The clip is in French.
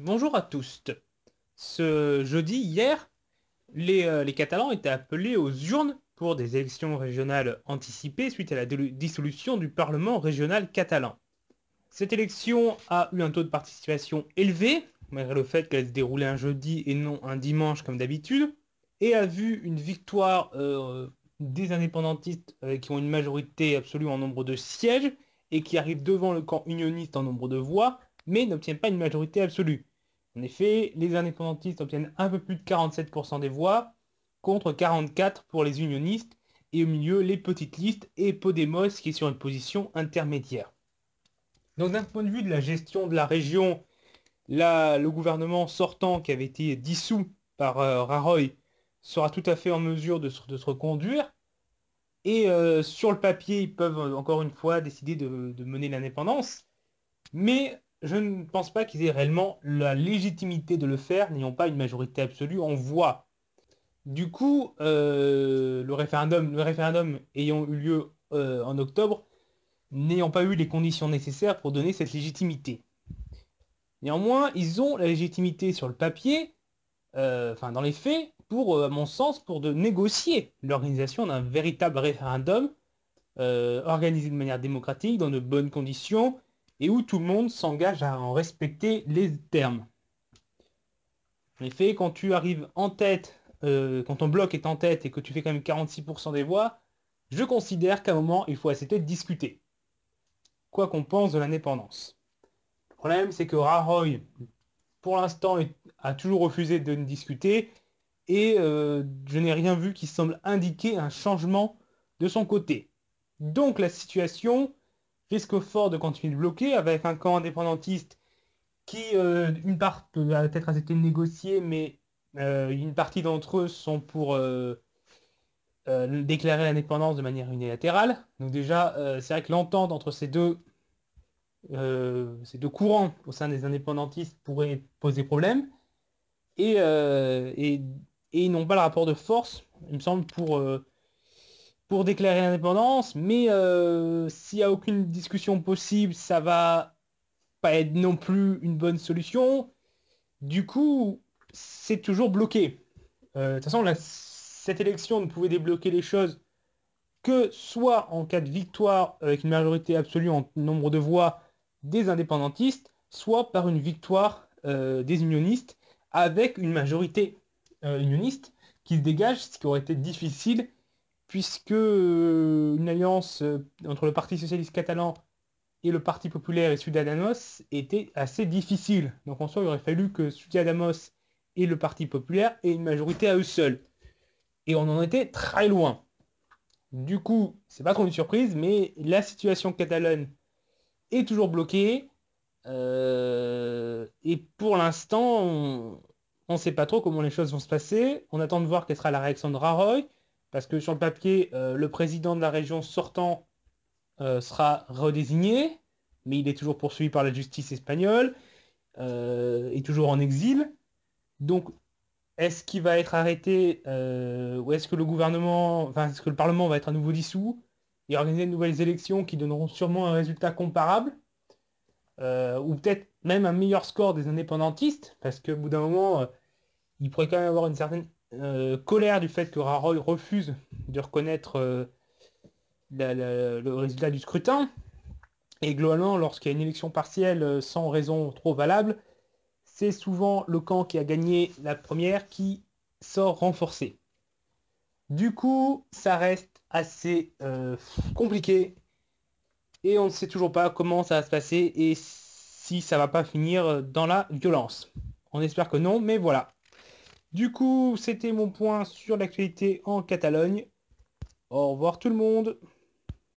Bonjour à tous. Ce jeudi, hier, euh, les, Catalans étaient appelés aux urnes pour des élections régionales anticipées suite à la dissolution du Parlement régional catalan. Cette élection a eu un taux de participation élevé, malgré le fait qu'elle se déroulait un jeudi et non un dimanche comme d'habitude, et a vu une victoire euh, des indépendantistes euh, qui ont une majorité absolue en nombre de sièges et qui arrivent devant le camp unioniste en nombre de voix, mais n'obtiennent pas une majorité absolue. En effet, les indépendantistes obtiennent un peu plus de 47% des voix, contre 44% pour les unionistes, et au milieu les petites listes et Podemos qui est sur une position intermédiaire. Donc d'un point de vue de la gestion de la région, là, le gouvernement sortant qui avait été dissous par euh, Raroy sera tout à fait en mesure de se, reconduire. Et euh, sur le papier, ils peuvent euh, encore une fois décider de mener l'indépendance. Mais je ne pense pas qu'ils aient réellement la légitimité de le faire, n'ayant pas une majorité absolue en voit. Du coup, euh, le, référendum, ayant eu lieu euh, en octobre, n'ayant pas eu les conditions nécessaires pour donner cette légitimité. Néanmoins, ils ont la légitimité sur le papier, euh, enfin dans les faits, pour, à mon sens, pour de négocier l'organisation d'un véritable référendum organisé de manière démocratique, dans de bonnes conditions, et où tout le monde s'engage à en respecter les termes. En effet, quand tu arrives en tête, euh, quand ton bloc est en tête et que tu fais quand même 46% des voix, je considère qu'à un moment, il faut accepter de discuter. Quoi qu'on pense de l'indépendance. Le problème, c'est que Rahoy, pour l'instant, a toujours refusé de discuter et euh, je n'ai rien vu qui semble indiquer un changement de son côté. Donc la situation risque fort de continuer de bloquer avec un camp indépendantiste qui, euh, une part, peut-être a été mais euh, une partie d'entre eux sont pour euh, déclarer l'indépendance de manière unilatérale. Donc déjà, c'est vrai que l'entente entre ces deux, ces deux courants au sein des indépendantistes pourrait poser problème. et ils n'ont pas le rapport de force, il me semble, pour pour déclarer l'indépendance, mais euh, s'il n'y a aucune discussion possible, ça va pas être non plus une bonne solution. Du coup, c'est toujours bloqué. Euh, de toute façon, cette élection ne pouvait débloquer les choses que soit en cas de victoire avec une majorité absolue en nombre de voix des indépendantistes, soit par une victoire euh, des unionistes avec une majorité unioniste qui se dégage, ce qui aurait été difficile puisque euh, une alliance euh, entre le Parti socialiste catalan et le Parti populaire et Ciudadanos était assez difficile. Donc en soi, il aurait fallu que Ciudadanos et le Parti populaire aient une majorité à eux seuls. Et on en était très loin. Du coup, c'est pas trop une surprise, mais la situation catalane est toujours bloquée. Euh, et pour l'instant, on ne sait pas trop comment les choses vont se passer. On attend de voir quelle sera la réaction de Rajoy. Parce que sur le papier, euh, le président de la région sortant euh, sera redésigné, mais il est toujours poursuivi par la justice espagnole, euh, et toujours en exil. Donc, est-ce qu'il va être arrêté ou est-ce que le gouvernement, enfin, est-ce que le Parlement va être à nouveau dissous et organiser de nouvelles élections qui donneront sûrement un résultat comparable ou peut-être même un meilleur score des indépendantistes, parce qu'au bout d'un moment, il pourrait quand même avoir une certaine euh, colère du fait que Raroy refuse de reconnaître euh, le résultat du scrutin. Et globalement, lorsqu'il y a une élection partielle euh, sans raison trop valable, c'est souvent le camp qui a gagné la première qui sort renforcé. Du coup, ça reste assez compliqué et on ne sait toujours pas comment ça va se passer et si ça va pas finir dans la violence. On espère que non, mais voilà. Du coup, c'était mon point sur l'actualité en Catalogne. Au revoir tout le monde.